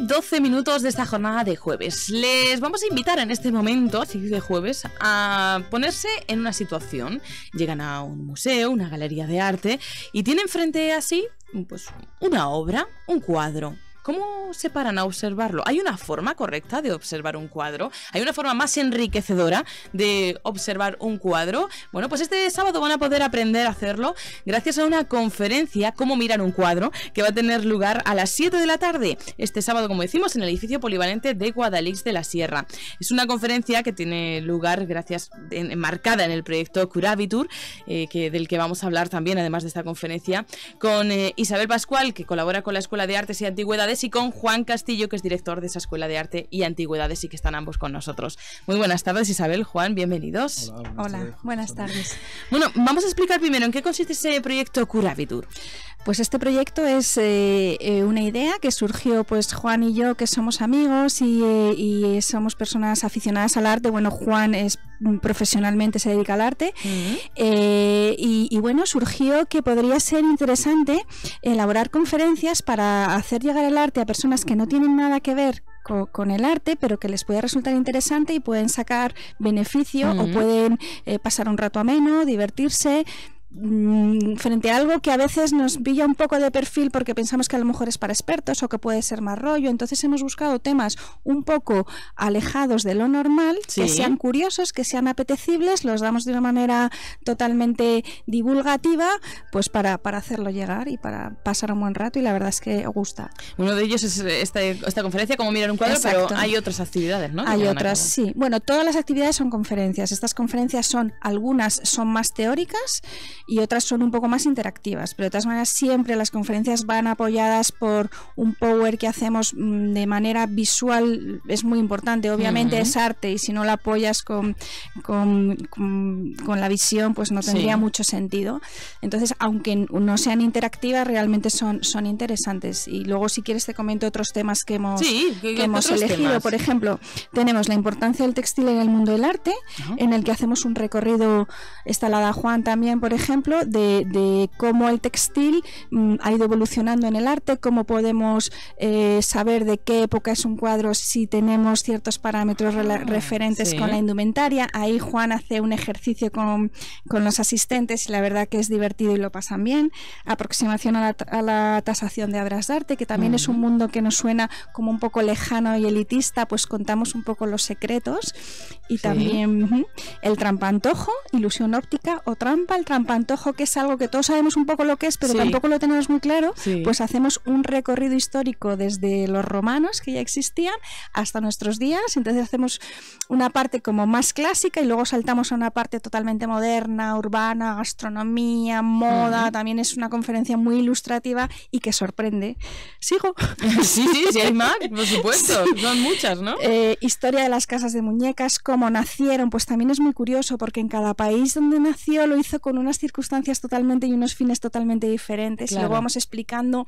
12 minutos de esta jornada de jueves. Les vamos a invitar en este momento, así de jueves, a ponerse en una situación. Llegan a un museo, una galería de arte, y tienen frente a sí pues, una obra, un cuadro, ¿Cómo se paran a observarlo? ¿Hay una forma correcta de observar un cuadro? ¿Hay una forma más enriquecedora de observar un cuadro? Bueno, pues este sábado van a poder aprender a hacerlo gracias a una conferencia, cómo mirar un cuadro, que va a tener lugar a las 7 de la tarde, este sábado, como decimos, en el edificio polivalente de Guadalix de la Sierra. Es una conferencia que tiene lugar gracias, enmarcada en el proyecto Curavitur, eh, del que vamos a hablar también, además de esta conferencia, con eh, Isabel Pascual, que colabora con la Escuela de Artes y Antigüedades y con Juan Castillo, que es director de esa Escuela de Arte y Antigüedades y que están ambos con nosotros. Muy buenas tardes, Isabel, Juan, bienvenidos. Hola, buenas, tardes. Bueno, vamos a explicar primero en qué consiste ese proyecto Curavitur. Pues este proyecto es eh, eh, una idea que surgió pues Juan y yo, que somos amigos y, eh, y somos personas aficionadas al arte. Bueno, Juan es Mm, profesionalmente se dedica al arte. Eh, y, bueno, surgió que podría ser interesante elaborar conferencias para hacer llegar el arte a personas que no tienen nada que ver con, el arte, pero que les puede resultar interesante y pueden sacar beneficio o pueden eh, pasar un rato ameno, divertirse, Mm, frente a algo que a veces nos pilla un poco de perfil porque pensamos que a lo mejor es para expertos o que puede ser más rollo. Entonces hemos buscado temas un poco alejados de lo normal, que sean curiosos, que sean apetecibles, los damos de una manera totalmente divulgativa, pues para, hacerlo llegar y para pasar un buen rato y la verdad es que gusta. Uno de ellos es esta, conferencia, como mirar un cuadro, pero hay otras actividades, ¿no? Hay otras, sí. Bueno, todas las actividades son conferencias. Estas conferencias son, algunas son más teóricas y otras son un poco más interactivas. Pero de todas maneras, siempre las conferencias van apoyadas por un power que hacemos mm, de manera visual, es muy importante. Obviamente es arte y si no la apoyas con, con, la visión, pues no tendría mucho sentido. Entonces, aunque no sean interactivas, realmente son, son interesantes. Y luego, si quieres, te comento otros temas que hemos, hemos elegido. Por ejemplo, tenemos la importancia del textil en el mundo del arte, en el que hacemos un recorrido, está la da Juan también, por ejemplo de, cómo el textil mm, ha ido evolucionando en el arte, cómo podemos eh, saber de qué época es un cuadro si tenemos ciertos parámetros ah, referentes con la indumentaria. Ahí Juan hace un ejercicio con, los asistentes y la verdad que es divertido y lo pasan bien. Aproximación a la, tasación de obras de arte, que también es un mundo que nos suena como un poco lejano y elitista, pues contamos un poco los secretos y también el trampantojo, ilusión óptica o trampa, el trampantojo antojo, que es algo que todos sabemos un poco lo que es, pero tampoco lo tenemos muy claro, pues hacemos un recorrido histórico desde los romanos, que ya existían, hasta nuestros días. Entonces hacemos una parte como más clásica y luego saltamos a una parte totalmente moderna, urbana, gastronomía, moda. También es una conferencia muy ilustrativa y que sorprende. ¿Sigo? sí, sí, hay más, por supuesto. Son muchas, ¿no? Eh, historia de las casas de muñecas, cómo nacieron, pues también es muy curioso porque en cada país donde nació lo hizo con unas circunstancias circunstancias totalmente y unos fines totalmente diferentes. Y luego vamos explicando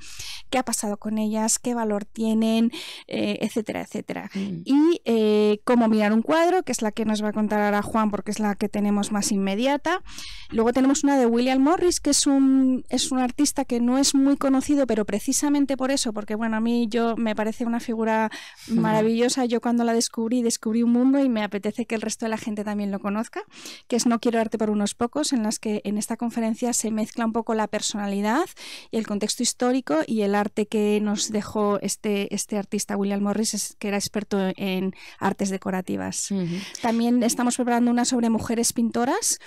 qué ha pasado con ellas, qué valor tienen, eh, etcétera, etcétera. Mm. Y eh, cómo mirar un cuadro, que es la que nos va a contar ahora Juan, porque es la que tenemos más inmediata. Luego tenemos una de William Morris, que es un, es un artista que no es muy conocido, pero precisamente por eso, porque bueno, a mí yo me parece una figura maravillosa. Yo cuando la descubrí, descubrí un mundo y me apetece que el resto de la gente también lo conozca, que es No quiero arte por unos pocos, en las que en esta conferencia se mezcla un poco la personalidad y el contexto histórico y el arte que nos dejó este, este artista William Morris, que era experto en artes decorativas. También estamos preparando una sobre mujeres pintoras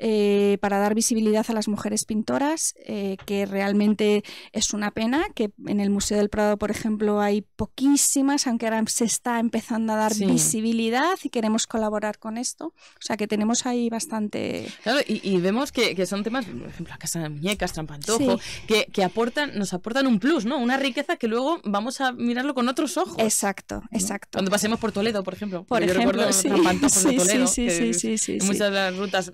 eh, para dar visibilidad a las mujeres pintoras, eh, que realmente es una pena, que en el Museo del Prado, por ejemplo, hay poquísimas, aunque ahora se está empezando a dar visibilidad y queremos colaborar con esto. O sea que tenemos ahí bastante... Claro, y, vemos que, son temas, por ejemplo, la Casa de Muñecas, Trampantojo, que, aportan, nos aportan un plus, ¿no? Una riqueza que luego vamos a mirarlo con otros ojos. Exacto, exacto. Cuando pasemos por Toledo, por ejemplo. Por ejemplo, sí. Sí, sí, sí, sí, Muchas de las rutas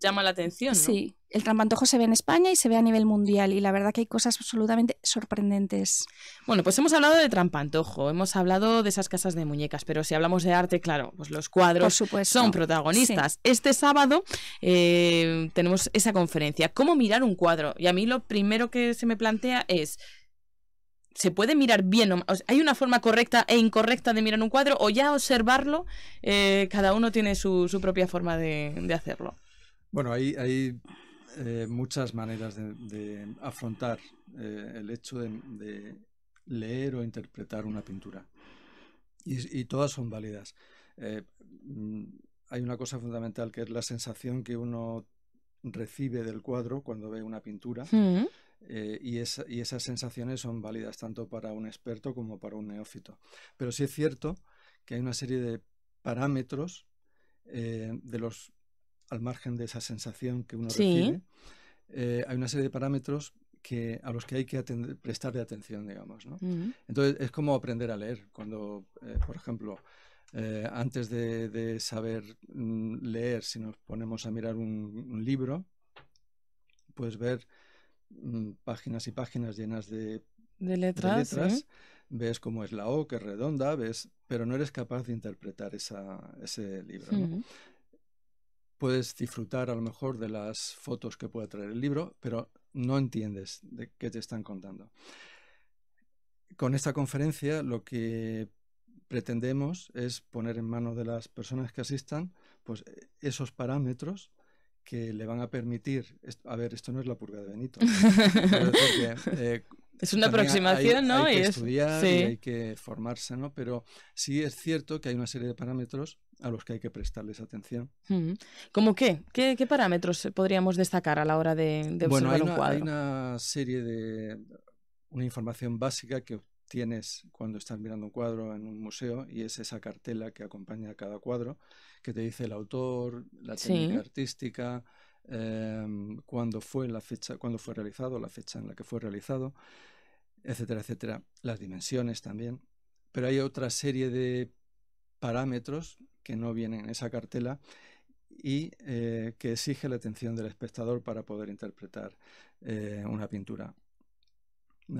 llama la atención. Sí, el trampantojo se ve en España y se ve a nivel mundial y la verdad que hay cosas absolutamente sorprendentes. Bueno, pues hemos hablado de trampantojo, hemos hablado de esas casas de muñecas, pero si hablamos de arte, claro, pues los cuadros son protagonistas. Este sábado eh, tenemos esa conferencia, ¿cómo mirar un cuadro? Y a mí lo primero que se me plantea es... ¿Se puede mirar bien? ¿Hay una forma correcta e incorrecta de mirar un cuadro? ¿O ya observarlo? Eh, cada uno tiene su, propia forma de hacerlo. Bueno, hay, eh, muchas maneras de, afrontar eh, el hecho de, leer o interpretar una pintura. Y, todas son válidas. Eh, mm, hay una cosa fundamental que es la sensación que uno recibe del cuadro cuando ve una pintura. Mm. y, esas sensaciones son válidas tanto para un experto como para un neófito. Pero sí es cierto que hay una serie de parámetros de los al margen de esa sensación que uno sí. Eh, hay una serie de parámetros que, a los que hay que prestarle atención, digamos. ¿no? Mm. Entonces, es como aprender a leer. Cuando, eh, por ejemplo, eh, antes de, saber mm, leer, si nos ponemos a mirar un, libro, puedes ver mm, páginas y páginas llenas de, letras. Ves cómo es la O, que redonda, ves, pero no eres capaz de interpretar ese libro puedes disfrutar a lo mejor de las fotos que puede traer el libro, pero no entiendes de qué te están contando. Con esta conferencia lo que pretendemos es poner en manos de las personas que asistan pues eh, esos parámetros que le van a permitir a ver esto no es la purga de Benito eh, es una aproximación no hay que estudiar sí. y hay que formarse no pero sí es cierto que hay una serie de parámetros a los que hay que prestarles atención. ¿Cómo qué? qué? parámetros podríamos destacar a la hora de, observar un cuadro? Hay una serie de una información básica que tienes cuando estás mirando un cuadro en un museo y es esa cartela que acompaña a cada cuadro que te dice el autor, la técnica artística, em, cuándo fue la fecha, cuándo fue realizado, la fecha en la que fue realizado, etcétera, etcétera, las dimensiones también. Pero hay otra serie de parámetros que no vienen en esa cartela y eh, que exige la atención del espectador para poder interpretar eh, una pintura.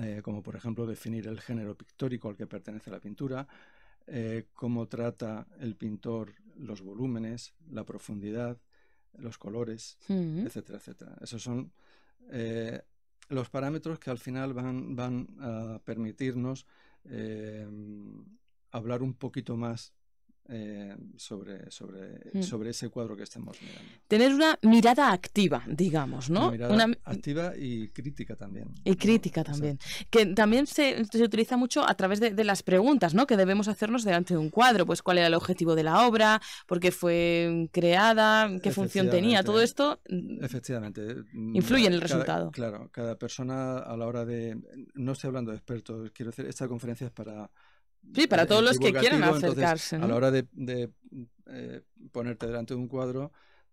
Eh, como por ejemplo definir el género pictórico al que pertenece la pintura, cómo trata el pintor los volúmenes, la profundidad, los colores, etc. etcétera, etcétera. Esos son los parámetros que al final van, van a permitirnos hablar un poquito más eh, sobre, sobre, mm. sobre ese cuadro que estamos mirando. Tener una mirada activa, digamos, ¿no? Una activa y crítica también. Y crítica también. Que también se, se, utiliza mucho a través de, las preguntas, ¿no? Que debemos hacernos delante de un cuadro. Pues cuál era el objetivo de la obra, por qué fue creada, qué función tenía. Todo esto mm, efectivamente mm, influye en el resultado. Claro, cada persona a la hora de... No estoy hablando de expertos, quiero decir, esta conferencia es para Sí, para eh, todos eh, los que quieran acercarse. A la hora de, eh, ponerte delante de un cuadro,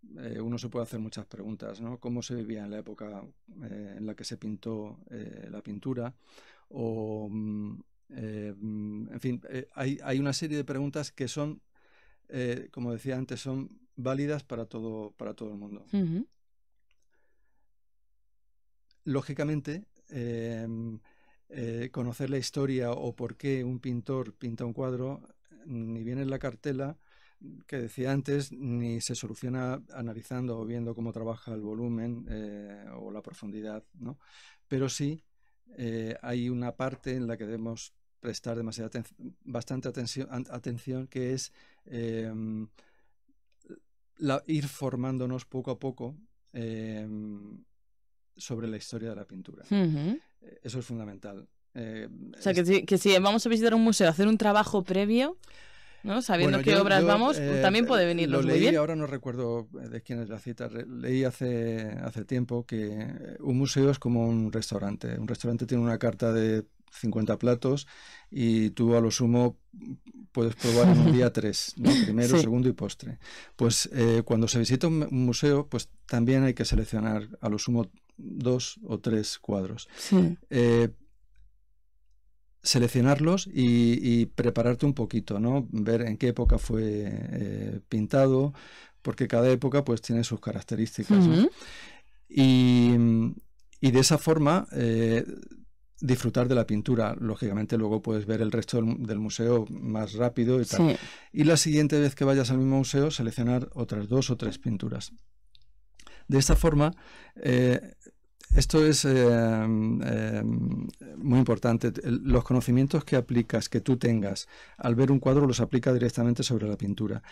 uno se puede hacer muchas preguntas, ¿no? ¿Cómo se vivía en la época en la que se pintó la pintura? Mm, mm, en fin, hay, una serie de preguntas que son, como decía antes, son válidas para todo, para todo el mundo. Lógicamente, eh, conocer la historia o por qué un pintor pinta un cuadro, ni viene en la cartela que decía antes, ni se soluciona analizando o viendo cómo trabaja el volumen eh, o la profundidad, Pero sí eh, hay una parte en la que debemos prestar demasiada bastante atención, atención, que es em, la, ir formándonos poco a poco em, sobre la historia de la pintura. Eso es fundamental. Eh, o sea, que, si, vamos a visitar un museo, hacer un trabajo previo, ¿no? Sabiendo qué obras vamos, eh, también puede eh, venir lo leí, Ahora no recuerdo de quién es la cita. Leí hace, hace tiempo que un museo es como un restaurante. Un restaurante tiene una carta de 50 platos y tú a lo sumo puedes probar en un día tres, primero, segundo y postre. Pues cuando se visita un museo, pues también hay que seleccionar a lo sumo dos o tres cuadros. Eh, seleccionarlos y, prepararte un poquito, ¿no? Ver en qué época fue eh, pintado, porque cada época pues tiene sus características. y, de esa forma eh, disfrutar de la pintura. Lógicamente luego puedes ver el resto del, museo más rápido y tal. Y la siguiente vez que vayas al mismo museo, seleccionar otras dos o tres pinturas. De esta forma, eh, esto es eh, eh, muy importante. Los conocimientos que aplicas, que tú tengas, al ver un cuadro los aplica directamente sobre la pintura.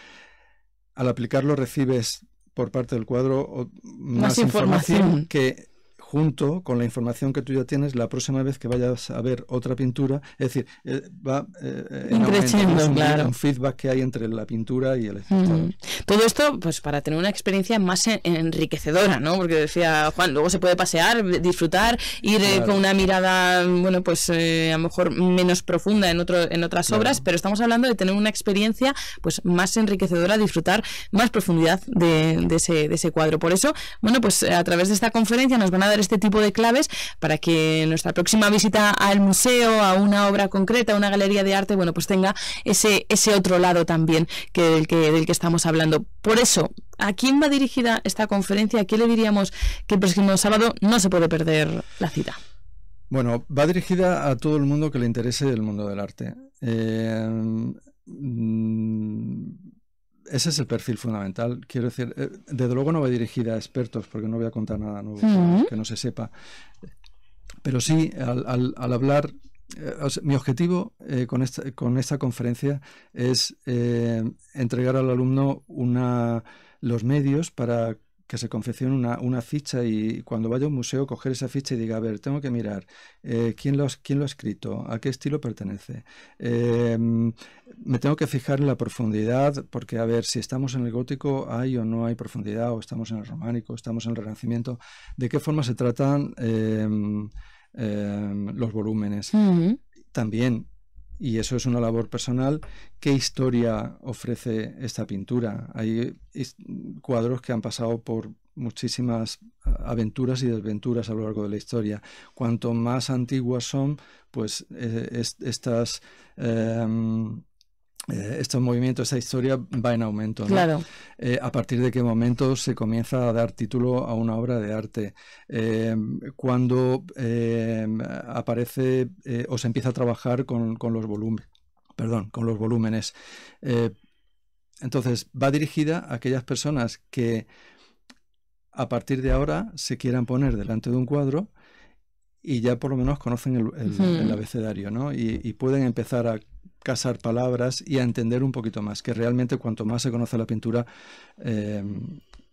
Al aplicarlo recibes por parte del cuadro más, información que junto con la información que tú ya tienes la próxima vez que vayas a ver otra pintura. Es decir, eh, va a eh, eh, en un, feedback que hay entre la pintura y el espectador. Todo esto, pues para tener una experiencia más enriquecedora, ¿no? Porque decía Juan, luego se puede pasear, disfrutar, ir con una mirada, bueno, pues a lo mejor menos profunda en otro, en otras obras, pero estamos hablando de tener una experiencia pues más enriquecedora, disfrutar más profundidad de, ese, de ese cuadro. Por eso, bueno, pues a través de esta conferencia nos van a dar este tipo de claves para que nuestra próxima visita al museo, a una obra concreta, a una galería de arte, bueno, pues tenga ese, ese otro lado también que del, que estamos hablando. Por eso, ¿A quién va dirigida esta conferencia? ¿A quién le diríamos que el próximo sábado no se puede perder la cita? Bueno, va dirigida a todo el mundo que le interese el mundo del arte. Eh, mm, ese es el perfil fundamental. Quiero decir, eh, desde luego no va dirigida a expertos, porque no voy a contar nada nuevo que no se sepa. Pero sí, al, hablar, eh, mi objetivo eh, con, esta, conferencia es entregar al alumno una, los medios para que se confeccione una, ficha y cuando vaya a un museo coger esa ficha y diga, a ver, tengo que mirar eh, ¿quién, lo, lo ha escrito, a qué estilo pertenece. Em, me tengo que fijar en la profundidad, porque a ver, si estamos en el gótico, hay o no hay profundidad, o estamos en el románico, estamos en el renacimiento, de qué forma se tratan em, em, los volúmenes. También y eso es una labor personal, ¿qué historia ofrece esta pintura? Hay cuadros que han pasado por muchísimas aventuras y desventuras a lo largo de la historia. Cuanto más antiguas son, pues eh, estas... Em, eh, estos movimientos, esta historia va en aumento. Claro. Eh, a partir de qué momento se comienza a dar título a una obra de arte. Eh, cuando aparece o se empieza a trabajar con, los volúmenes. Perdón, con los volúmenes. entonces, va dirigida a aquellas personas que a partir de ahora se quieran poner delante de un cuadro y ya por lo menos conocen el, abecedario, y, pueden empezar a casar palabras y a entender un poquito más, que realmente cuanto más se conoce la pintura, eh,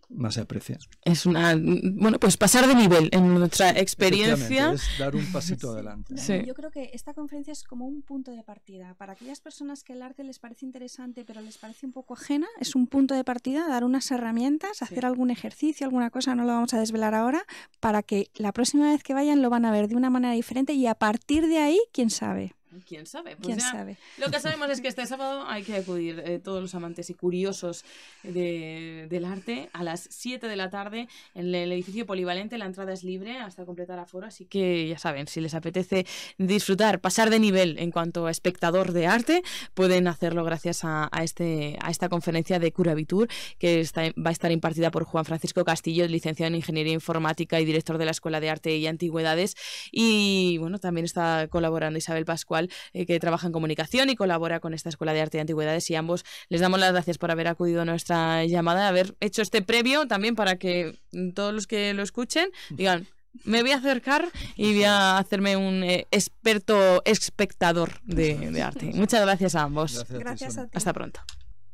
más se aprecia. Es una, bueno, pues pasar de nivel en nuestra experiencia. Es dar un pasito adelante. Yo creo que esta conferencia es como un punto de partida. Para aquellas personas que el arte les parece interesante pero les parece un poco ajena, es un punto de partida, dar unas herramientas, hacer algún ejercicio, alguna cosa, no lo vamos a desvelar ahora, para que la próxima vez que vayan lo van a ver de una manera diferente y a partir de ahí, quién sabe. ¿Quién pues sabe? Lo que sabemos es que este sábado hay que acudir eh, todos los amantes y curiosos de, del arte a las 7 de la tarde en el edificio polivalente. La entrada es libre hasta completar aforo, así que ya saben, si les apetece disfrutar, pasar de nivel en cuanto a espectador de arte, pueden hacerlo gracias a, este, a esta conferencia de Curavitur que va a estar impartida por Juan Francisco Castillo, licenciado en Ingeniería Informática y director de la Escuela de Arte y Antigüedades. Y bueno, también está colaborando Isabel Pascual eh, que trabaja en comunicación y colabora con esta Escuela de Arte y Antigüedades. Y ambos les damos las gracias por haber acudido a nuestra llamada, haber hecho este previo también para que mm, todos los que lo escuchen digan me voy a acercar y voy a hacerme un eh, experto espectador de, arte. Muchas gracias a ambos. Gracias, a ti. Hasta pronto.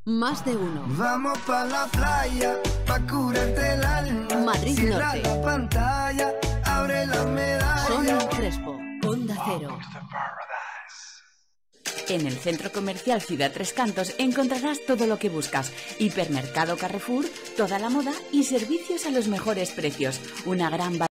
Más de uno. Vamos pa la playa, pa curarte el alma. Madrid Norte. pantalla, abre Crespo, Onda Cero. En el centro comercial Ciudad Tres Cantos encontrarás todo lo que buscas. Hipermercado Carrefour, toda la moda y servicios a los mejores precios. Una gran